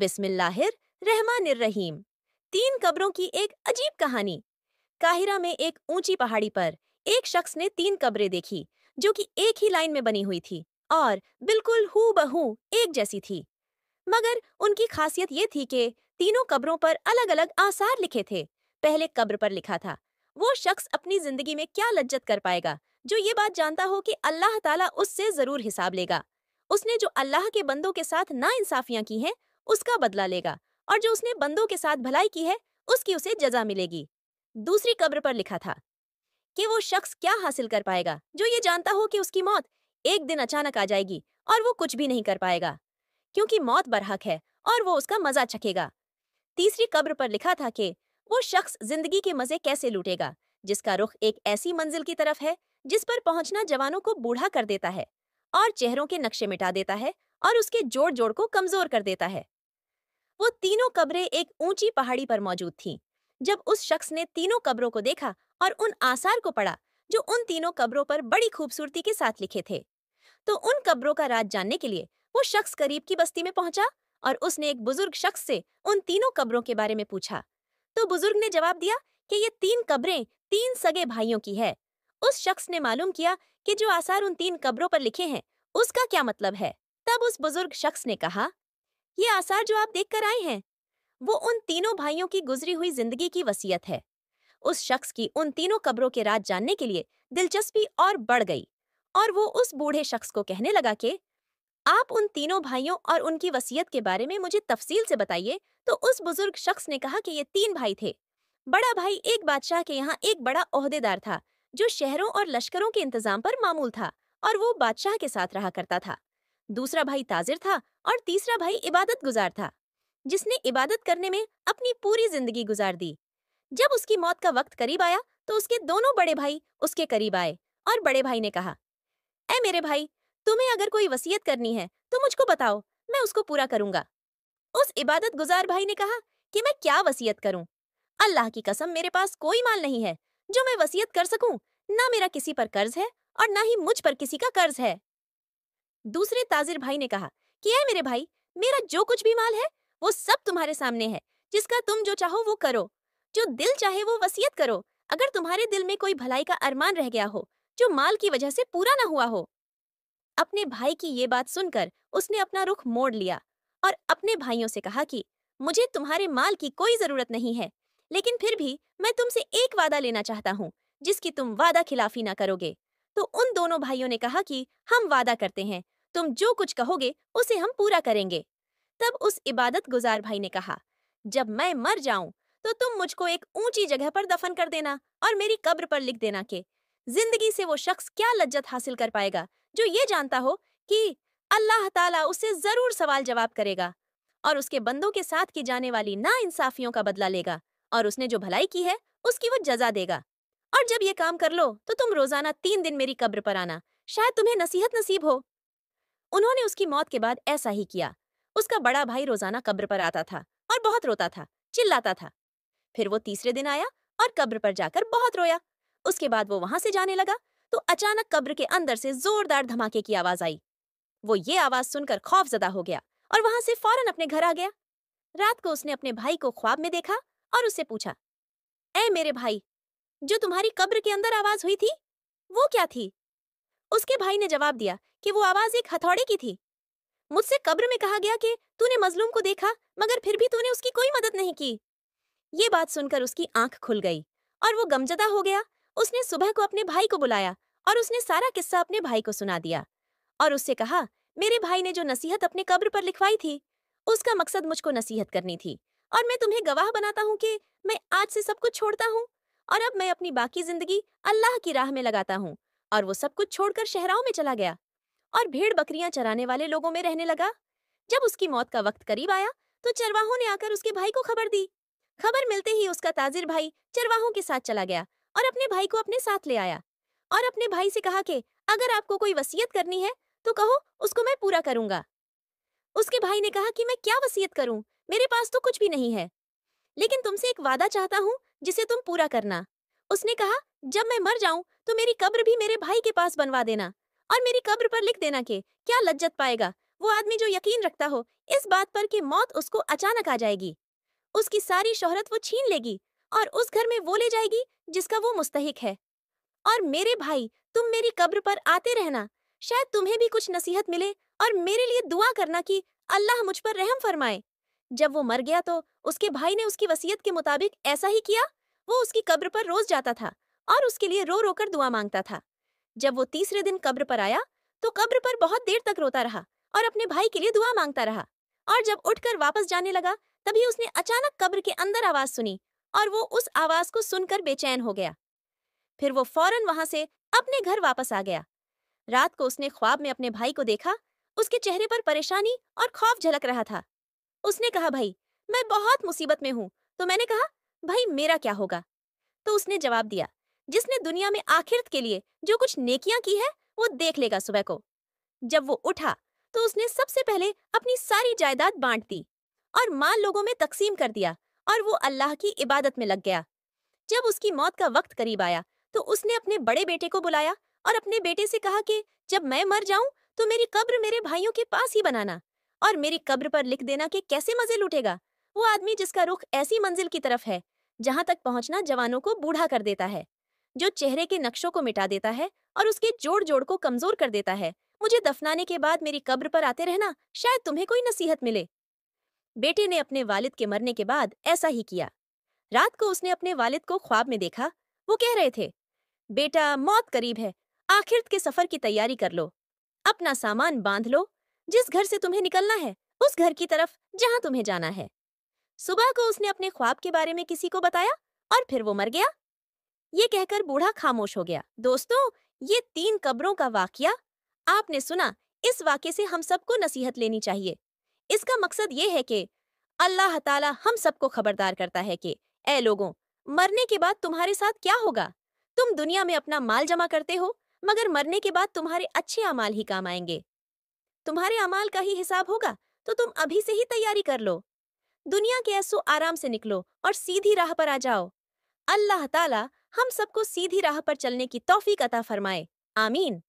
बिस्मिल्लाहिर रहमान रहीम तीन कब्रों की एक अजीब कहानी काहिरा में एक ऊंची पहाड़ी पर एक शख्स ने तीन कब्रें देखी जो कि एक ही लाइन में बनी हुई थी और बिल्कुल हु बहू एक जैसी थी मगर उनकी खासियत ये थी कि तीनों कब्रों पर अलग अलग आसार लिखे थे पहले कब्र पर लिखा था वो शख्स अपनी जिंदगी में क्या लज्जत कर पाएगा जो ये बात जानता हो कि अल्लाह ताला उससे जरूर हिसाब लेगा उसने जो अल्लाह के बंदों के साथ ना इंसाफियां की हैं उसका बदला लेगा और जो उसने बंदों के साथ भलाई की है उसकी उसे जजा मिलेगी दूसरी कब्र पर लिखा था कि वो शख्स क्या हासिल कर पाएगा जो ये जानता हो कि उसकी मौत एक दिन अचानक आ जाएगी और वो कुछ भी नहीं कर पाएगा क्योंकि मौत बरहक है और वो उसका मजा चखेगा तीसरी कब्र पर लिखा था कि वो शख्स जिंदगी के मजे कैसे लूटेगा जिसका रुख एक ऐसी मंजिल की तरफ है जिस पर पहुंचना जवानों को बूढ़ा कर देता है और चेहरों के नक्शे मिटा देता है और उसके जोड़ जोड़ को कमजोर कर देता है वो तीनों कब्रें एक ऊंची पहाड़ी पर मौजूद थीं। जब उस शख्स ने तीनों कब्रों को देखा और उन आसार को पढ़ा जो उन तीनों कब्रों पर बड़ी खूबसूरती के साथ लिखे थे तो उन कब्रों का राज जानने के लिए वो शख्स करीब की बस्ती में पहुंचा और उसने एक बुजुर्ग शख्स से उन तीनों कब्रों के बारे में पूछा तो बुजुर्ग ने जवाब दिया कि ये तीन कब्रें तीन सगे भाइयों की है उस शख्स ने मालूम किया कि जो आसार उन तीन कब्रों पर लिखे हैं उसका क्या मतलब है तब उस बुजुर्ग शख्स ने कहा ये आसार जो आप देख आए हैं वो उन तीनों भाइयों की गुजरी हुई जिंदगी की वसीयत है उस शख्स की उन तीनों कब्रों के राज जानने के लिए दिलचस्पी और बढ़ गई और वो उस बूढ़े शख्स को कहने लगा कि आप उन तीनों भाइयों और उनकी वसीयत के बारे में मुझे तफसील से बताइए तो उस बुजुर्ग शख्स ने कहा कि ये तीन भाई थे बड़ा भाई एक बादशाह के यहाँ एक बड़ा अहदेदार था जो शहरों और लश्करों के इंतजाम पर मामूल था और वो बादशाह के साथ रहा करता था दूसरा भाई ताजिर था और तीसरा भाई इबादत गुजार था जिसने इबादत करने में अपनी पूरी जिंदगी गुजार दी जब उसकी मौत का वक्त करीब आया तो उसके दोनों बड़े भाई उसके करीब आए और बड़े भाई ने कहा ए मेरे भाई तुम्हें अगर कोई वसीयत करनी है तो मुझको बताओ मैं उसको पूरा करूंगा उस इबादत गुजार भाई ने कहा कि मैं क्या वसीयत करूं अल्लाह की कसम मेरे पास कोई माल नहीं है जो मैं वसीयत कर सकूं ना मेरा किसी पर कर्ज है और ना ही मुझ पर किसी का कर्ज है दूसरे ताजिर भाई ने कहा किया है मेरे भाई मेरा जो कुछ भी माल है वो सब तुम्हारे सामने है जिसका तुम जो चाहो वो करो जो दिल चाहे वो वसीयत करो अगर तुम्हारे दिल में कोई भलाई का अरमान रह गया हो जो माल की वजह से पूरा ना हुआ हो अपने भाई की ये बात सुनकर उसने अपना रुख मोड़ लिया और अपने भाइयों से कहा कि मुझे तुम्हारे माल की कोई जरूरत नहीं है लेकिन फिर भी मैं तुमसे एक वादा लेना चाहता हूँ जिसकी तुम वादा खिलाफी ना करोगे तो उन दोनों भाइयों ने कहा कि हम वादा करते हैं तुम जो कुछ कहोगे उसे हम पूरा करेंगे तब उस इबादत गुजार भाई ने कहा जब मैं मर जाऊं तो तुम मुझको एक ऊंची जगह पर दफन कर देना और मेरी कब्र पर लिख देना के जिंदगी से वो शख्स क्या लज्जत हासिल कर पाएगा जो ये जानता हो कि अल्लाह ताला उसे जरूर सवाल जवाब करेगा और उसके बंदों के साथ की जाने वाली ना इंसाफियों का बदला लेगा और उसने जो भलाई की है उसकी वो जजा देगा और जब ये काम कर लो तो तुम रोजाना तीन दिन मेरी कब्र पर आना शायद तुम्हें नसीहत नसीब हो उन्होंने उसकी मौत के बाद ऐसा ही किया उसका बड़ा भाई रोजाना कब्र पर आता था और बहुत रोता था चिल्लाता था फिर वो तीसरे दिन आया और कब्र पर जाकर बहुत रोया उसके बाद वो वहां से जाने लगा तो अचानक कब्र के अंदर से जोरदार धमाके की आवाज आई वो ये आवाज सुनकर खौफ जदा हो गया और वहां से फौरन अपने घर आ गया रात को उसने अपने भाई को ख्वाब में देखा और उससे पूछा ए मेरे भाई जो तुम्हारी कब्र के अंदर आवाज हुई थी वो क्या थी उसके भाई ने जवाब दिया कि वो आवाज एक हथौड़े की थी मुझसे कब्र में कहा गया कि तूने मजलूम को देखा मगर फिर भी तूने उसकी कोई मदद नहीं की ये बात सुनकर उसकी आंख खुल गई और वो गमजदा हो गया उसने सुबह को अपने भाई को बुलाया और उसने सारा किस्सा अपने भाई को सुना दिया और उससे कहा मेरे भाई ने जो नसीहत अपने कब्र पर लिखवाई थी उसका मकसद मुझको नसीहत करनी थी और मैं तुम्हें गवाह बनाता हूँ कि मैं आज से सब कुछ छोड़ता हूँ और अब मैं अपनी बाकी जिंदगी अल्लाह की राह में लगाता हूँ और वो सब कुछ छोड़कर शहराओं में चला गया और भेड़ बकरियां चराने वाले लोगों में रहने लगा जब उसकी मौत का वक्त करीब आया तो चरवाहों ने आकर उसके भाई को खबर दी खबर मिलते ही उसका ताजिर भाई चरवाहों के साथ चला गया और अपने भाई को अपने साथ ले आया और अपने भाई से कहा कि अगर आपको कोई वसीयत करनी है तो कहो उसको मैं पूरा करूंगा उसके भाई ने कहा कि मैं क्या वसीयत करूं मेरे पास तो कुछ भी नहीं है लेकिन तुमसे एक वादा चाहता हूं जिसे तुम पूरा करना उसने कहा जब मैं मर जाऊं तो मेरी कब्र भी मेरे भाई के पास बनवा देना और मेरी कब्र पर लिख देना के क्या लज्जत पाएगा वो आदमी जो यकीन रखता हो इस बात पर कि मौत उसको अचानक आ जाएगी उसकी सारी शोहरत वो छीन लेगी और उस घर में वो ले जाएगी जिसका वो मुस्तहिक है और मेरे भाई तुम मेरी कब्र पर आते रहना शायद तुम्हें भी कुछ नसीहत मिले और मेरे लिए दुआ करना कि अल्लाह मुझ पर रहम फरमाए जब वो मर गया तो उसके भाई ने उसकी वसीयत के मुताबिक ऐसा ही किया वो उसकी कब्र पर रोज जाता था और उसके लिए रो रोकर दुआ मांगता था जब वो तीसरे दिन कब्र पर आया तो कब्र पर बहुत देर तक रोता रहा और अपने भाई के लिए दुआ मांगता रहा और जब उठकर वापस जाने लगा तभी उसने अचानक कब्र के अंदर आवाज सुनी और वो उस आवाज को सुनकर बेचैन हो गया फिर वो फौरन वहां से अपने घर वापस आ गया रात को उसने ख्वाब में अपने भाई को देखा उसके चेहरे पर परेशानी और खौफ झलक रहा था उसने कहा भाई मैं बहुत मुसीबत में हूँ तो मैंने कहा भाई मेरा क्या होगा तो उसने जवाब दिया जिसने दुनिया में आखिरत के लिए जो कुछ नेकियां की है वो देख लेगा सुबह को जब वो उठा तो उसने सबसे पहले अपनी सारी जायदाद बांट दी और माल लोगों में तकसीम कर दिया और वो अल्लाह की इबादत में लग गया जब उसकी मौत का वक्त करीब आया तो उसने अपने बड़े बेटे को बुलाया और अपने बेटे से कहा कि जब मैं मर जाऊं तो मेरी कब्र मेरे भाइयों के पास ही बनाना और मेरी कब्र पर लिख देना कि कैसे मजे लूटेगा वो आदमी जिसका रुख ऐसी मंजिल की तरफ है जहां तक पहुंचना जवानों को बूढ़ा कर देता है जो चेहरे के नक्शों को मिटा देता है और उसके जोड़ जोड़ को कमजोर कर देता है मुझे दफनाने के बाद मेरी कब्र पर आते रहना शायद तुम्हें कोई नसीहत मिले बेटे ने अपने वालिद के मरने के बाद ऐसा ही किया रात को उसने अपने वालिद को ख्वाब में देखा वो कह रहे थे बेटा मौत करीब है आखिरत के सफर की तैयारी कर लो अपना सामान बांध लो जिस घर से तुम्हें निकलना है उस घर की तरफ जहां तुम्हें जाना है सुबह को उसने अपने ख्वाब के बारे में किसी को बताया और फिर वो मर गया ये कहकर बूढ़ा खामोश हो गया दोस्तों ये तीन कब्रों का वाक्य आपने सुना इस वाक्य से हम सबको नसीहत लेनी चाहिए इसका मकसद ये है कि अल्लाह ताला हम सबको खबरदार करता है कि ए लोगों मरने के बाद तुम्हारे साथ क्या होगा तुम दुनिया में अपना माल जमा करते हो मगर मरने के बाद तुम्हारे अच्छे अमाल ही काम आएंगे तुम्हारे अमाल का ही हिसाब होगा तो तुम अभी से ही तैयारी कर लो दुनिया के ऐसो आराम से निकलो और सीधी राह पर आ जाओ अल्लाह ताला हम सबको सीधी राह पर चलने की तौफीक अता फरमाए आमीन